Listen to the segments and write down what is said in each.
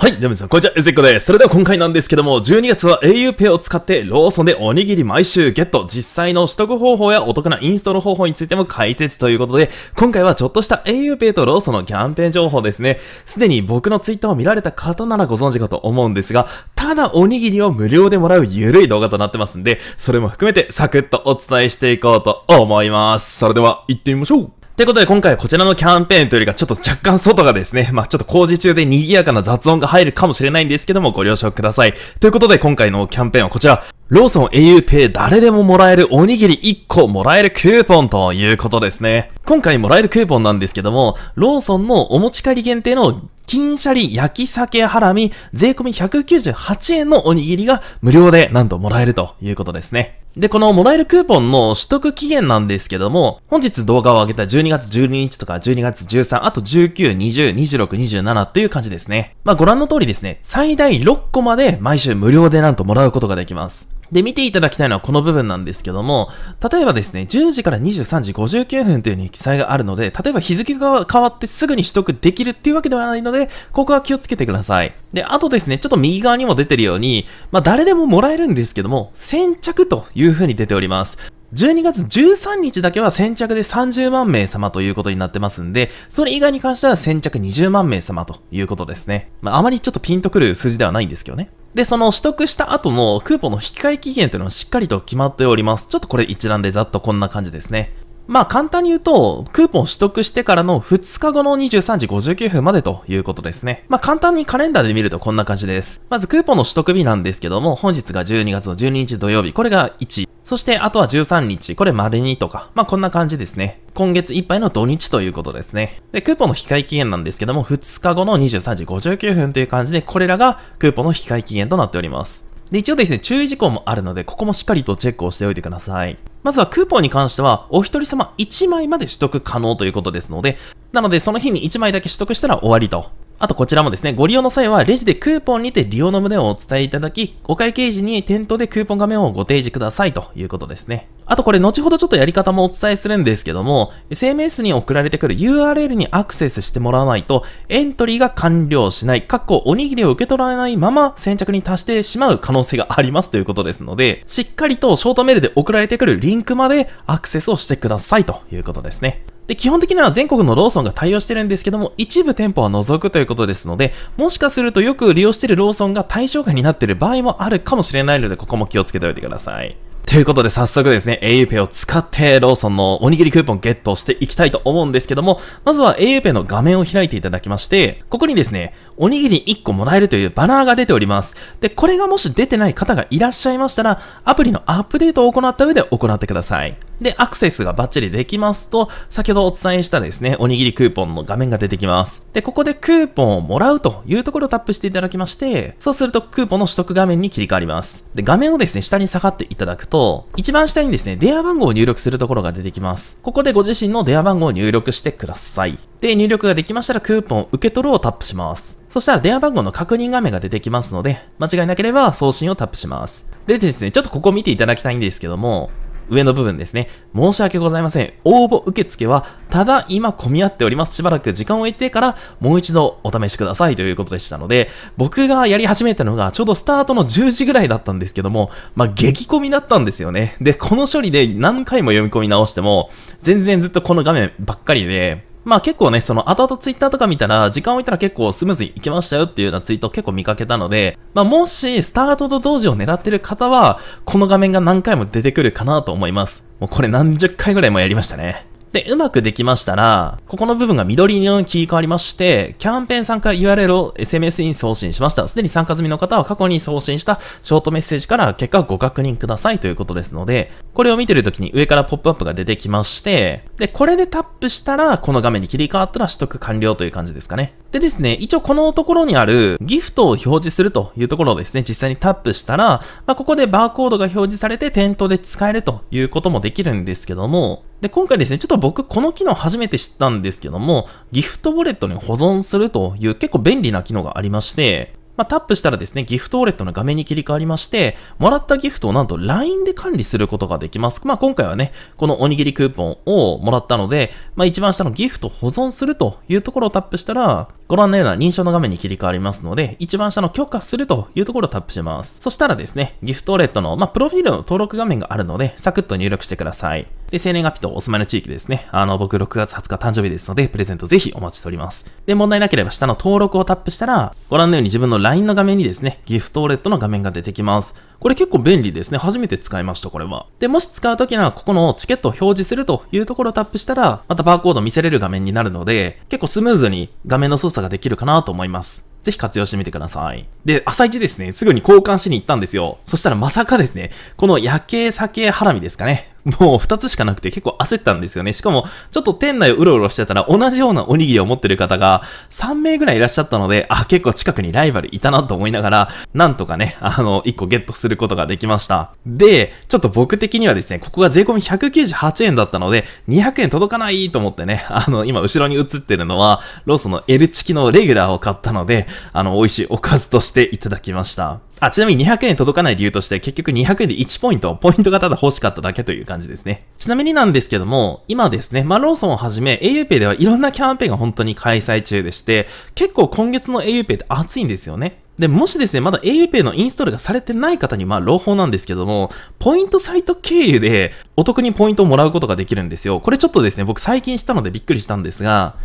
はい、ではも皆さん、こんにちは、ゆずっこです。それでは今回なんですけども、12月は auPay を使ってローソンでおにぎり毎週ゲット、実際の取得方法やお得なインストール方法についても解説ということで、今回はちょっとした auPay とローソンのキャンペーン情報ですね。すでに僕のツイッターを見られた方ならご存知かと思うんですが、ただおにぎりを無料でもらうゆるい動画となってますんで、それも含めてサクッとお伝えしていこうと思います。それでは行ってみましょうということで今回はこちらのキャンペーンというよりかちょっと若干外がですね、まあちょっと工事中で賑やかな雑音が入るかもしれないんですけどもご了承ください。ということで今回のキャンペーンはこちら、ローソン auPay 誰でももらえるおにぎり1個もらえるクーポンということですね。今回もらえるクーポンなんですけども、ローソンのお持ち帰り限定の金シャリ焼き鮭ハラミ税込198円のおにぎりが無料でなんともらえるということですね。で、このもらえるクーポンの取得期限なんですけども、本日動画を上げた12月12日とか12月13、あと19、20、26、27という感じですね。まあご覧の通りですね、最大6個まで毎週無料でなんともらうことができます。で、見ていただきたいのはこの部分なんですけども、例えばですね、10時から23時59分というに記載があるので、例えば日付が変わってすぐに取得できるっていうわけではないので、ここは気をつけてください。で、あとですね、ちょっと右側にも出てるように、まあ、誰でももらえるんですけども、先着という風に出ております。12月13日だけは先着で30万名様ということになってますんで、それ以外に関しては先着20万名様ということですね。まあ、あまりちょっとピンとくる数字ではないんですけどね。で、その取得した後のクーポンの引き換え期限というのはしっかりと決まっております。ちょっとこれ一覧でざっとこんな感じですね。まあ簡単に言うと、クーポン取得してからの2日後の23時59分までということですね。まあ簡単にカレンダーで見るとこんな感じです。まずクーポンの取得日なんですけども、本日が12月の12日土曜日、これが1。そして、あとは13日、これまでにとか、まあこんな感じですね。今月いっぱいの土日ということですね。で、クーポンの控え期限なんですけども、2日後の23時59分という感じで、これらがクーポンの控え期限となっております。で、一応ですね、注意事項もあるので、ここもしっかりとチェックをしておいてください。まずはクーポンに関しては、お一人様1枚まで取得可能ということですので、なのでその日に1枚だけ取得したら終わりとあとこちらもですね、ご利用の際はレジでクーポンにて利用の旨をお伝えいただき、お会計時に店頭でクーポン画面をご提示くださいということですね。あとこれ後ほどちょっとやり方もお伝えするんですけども、SMS に送られてくる URL にアクセスしてもらわないと、エントリーが完了しない、かっこおにぎりを受け取らないまま先着に達してしまう可能性がありますということですので、しっかりとショートメールで送られてくるリンクまでアクセスをしてくださいということですね。で、基本的には全国のローソンが対応してるんですけども、一部店舗は除くということですので、もしかするとよく利用してるローソンが対象外になってる場合もあるかもしれないので、ここも気をつけておいてください。ということで早速ですね、auPay を使ってローソンのおにぎりクーポンゲットしていきたいと思うんですけども、まずは auPay の画面を開いていただきまして、ここにですね、おにぎり1個もらえるというバナーが出ております。で、これがもし出てない方がいらっしゃいましたら、アプリのアップデートを行った上で行ってください。で、アクセスがバッチリできますと、先ほどお伝えしたですね、おにぎりクーポンの画面が出てきます。で、ここでクーポンをもらうというところをタップしていただきまして、そうするとクーポンの取得画面に切り替わります。で、画面をですね、下に下がっていただくと、一番下にですね、電話番号を入力するところが出てきます。ここでご自身の電話番号を入力してください。で、入力ができましたらクーポンを受け取るをタップします。そしたら電話番号の確認画面が出てきますので、間違いなければ送信をタップします。でですね、ちょっとここ見ていただきたいんですけども、上の部分ですね。申し訳ございません。応募受付は、ただ今混み合っております。しばらく時間を置いてから、もう一度お試しくださいということでしたので、僕がやり始めたのが、ちょうどスタートの10時ぐらいだったんですけども、まあ、激混みだったんですよね。で、この処理で何回も読み込み直しても、全然ずっとこの画面ばっかりで、まあ結構ね、その後々ツイッターとか見たら、時間置いたら結構スムーズにいきましたよっていうようなツイート結構見かけたので、まあもしスタートと同時を狙ってる方は、この画面が何回も出てくるかなと思います。もうこれ何十回ぐらいもやりましたね。で、うまくできましたら、ここの部分が緑色に切り替わりまして、キャンペーン参加 URL を SMS に送信しました。すでに参加済みの方は過去に送信したショートメッセージから結果をご確認くださいということですので、これを見てるときに上からポップアップが出てきまして、で、これでタップしたら、この画面に切り替わったら取得完了という感じですかね。でですね、一応このところにあるギフトを表示するというところをですね、実際にタップしたら、まあ、ここでバーコードが表示されて店頭で使えるということもできるんですけども、で、今回ですね、ちょっと僕この機能初めて知ったんですけども、ギフトウォレットに保存するという結構便利な機能がありまして、まあ、タップしたらですね、ギフトウォレットの画面に切り替わりまして、もらったギフトをなんと LINE で管理することができます。まあ、今回はね、このおにぎりクーポンをもらったので、まあ、一番下のギフト保存するというところをタップしたら、ご覧のような認証の画面に切り替わりますので、一番下の許可するというところをタップします。そしたらですね、ギフトレットの、まあ、プロフィールの登録画面があるので、サクッと入力してください。で、生年月日とお住まいの地域ですね。あの、僕6月20日誕生日ですので、プレゼントぜひお待ちしております。で、問題なければ下の登録をタップしたら、ご覧のように自分の LINE の画面にですね、ギフトレットの画面が出てきます。これ結構便利ですね。初めて使いました、これは。で、もし使うときは、ここのチケットを表示するというところをタップしたら、またバーコード見せれる画面になるので、結構スムーズに画面の操作作ができるかなと思います。ぜひ活用してみてください。で、朝一ですね、すぐに交換しに行ったんですよ。そしたらまさかですね、この夜景酒ハラミですかね。もう二つしかなくて結構焦ったんですよね。しかも、ちょっと店内をうろうろしてたら同じようなおにぎりを持ってる方が3名ぐらいいらっしゃったので、あ、結構近くにライバルいたなと思いながら、なんとかね、あの、一個ゲットすることができました。で、ちょっと僕的にはですね、ここが税込み198円だったので、200円届かないと思ってね、あの、今後ろに映ってるのは、ローソンの L チキのレギュラーを買ったので、あの、美味しいおかずとしていただきました。あ、ちなみに200円届かない理由として、結局200円で1ポイント、ポイントがただ欲しかっただけという感じですね。ちなみになんですけども、今ですね、まあ、ローソンをはじめ、auPay ではいろんなキャンペーンが本当に開催中でして、結構今月の auPay って熱いんですよね。で、もしですね、まだ auPay のインストールがされてない方に、まあ、朗報なんですけども、ポイントサイト経由でお得にポイントをもらうことができるんですよ。これちょっとですね、僕最近したのでびっくりしたんですが、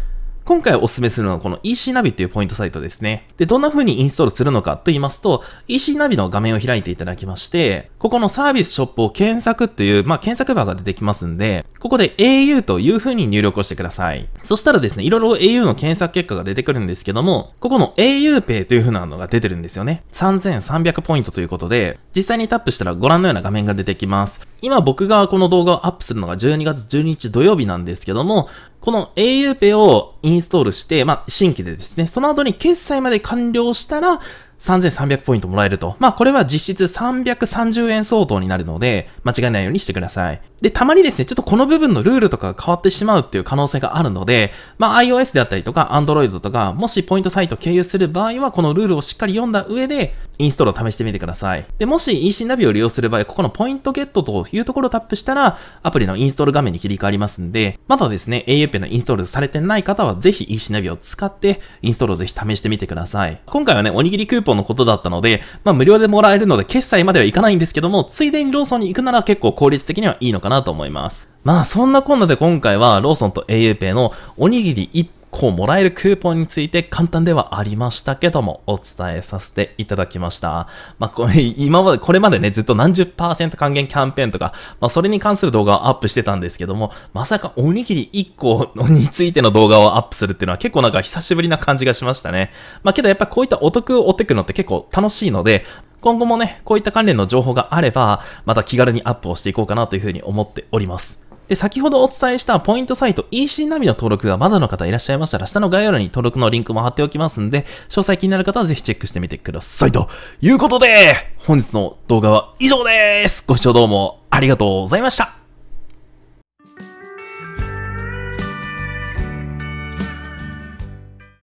今回お勧めするのはこの EC ナビっていうポイントサイトですね。で、どんな風にインストールするのかと言いますと、EC ナビの画面を開いていただきまして、ここのサービスショップを検索っていう、まあ、検索バーが出てきますんで、ここで au という風に入力をしてください。そしたらですね、いろいろ au の検索結果が出てくるんですけども、ここの aupay という風なのが出てるんですよね。3300ポイントということで、実際にタップしたらご覧のような画面が出てきます。今僕がこの動画をアップするのが12月12日土曜日なんですけども、この aupay をインストールして、まあ、新規でですね、その後に決済まで完了したら、3300ポイントもらえると。まあこれは実質330円相当になるので、間違いないようにしてください。で、たまにですね、ちょっとこの部分のルールとかが変わってしまうっていう可能性があるので、まあ iOS であったりとか Android とか、もしポイントサイト経由する場合は、このルールをしっかり読んだ上で、インストールを試してみてください。で、もし EC ナビを利用する場合、ここのポイントゲットというところをタップしたら、アプリのインストール画面に切り替わりますんで、まだですね、auPay のインストールされてない方は、ぜひ EC ナビを使って、インストールをぜひ試してみてください。今回はね、おにぎりクーポンのことだったので、まあ無料でもらえるので決済まではいかないんですけども、ついでにローソンに行くなら結構効率的にはいいのかなと思います。まあそんなこんなで今回はローソンと auPay のおにぎり1こうもらえるクーポンについて簡単ではありましたけども、お伝えさせていただきました。まあ、これ、今まで、これまでね、ずっと何十パーセント還元キャンペーンとか、まあ、それに関する動画をアップしてたんですけども、まさかおにぎり1個についての動画をアップするっていうのは結構なんか久しぶりな感じがしましたね。まあ、けどやっぱこういったお得を追ってくのって結構楽しいので、今後もね、こういった関連の情報があれば、また気軽にアップをしていこうかなというふうに思っております。で、先ほどお伝えしたポイントサイト EC ナビの登録がまだの方いらっしゃいましたら、下の概要欄に登録のリンクも貼っておきますんで、詳細気になる方はぜひチェックしてみてください。ということで、本日の動画は以上です。ご視聴どうもありがとうございました。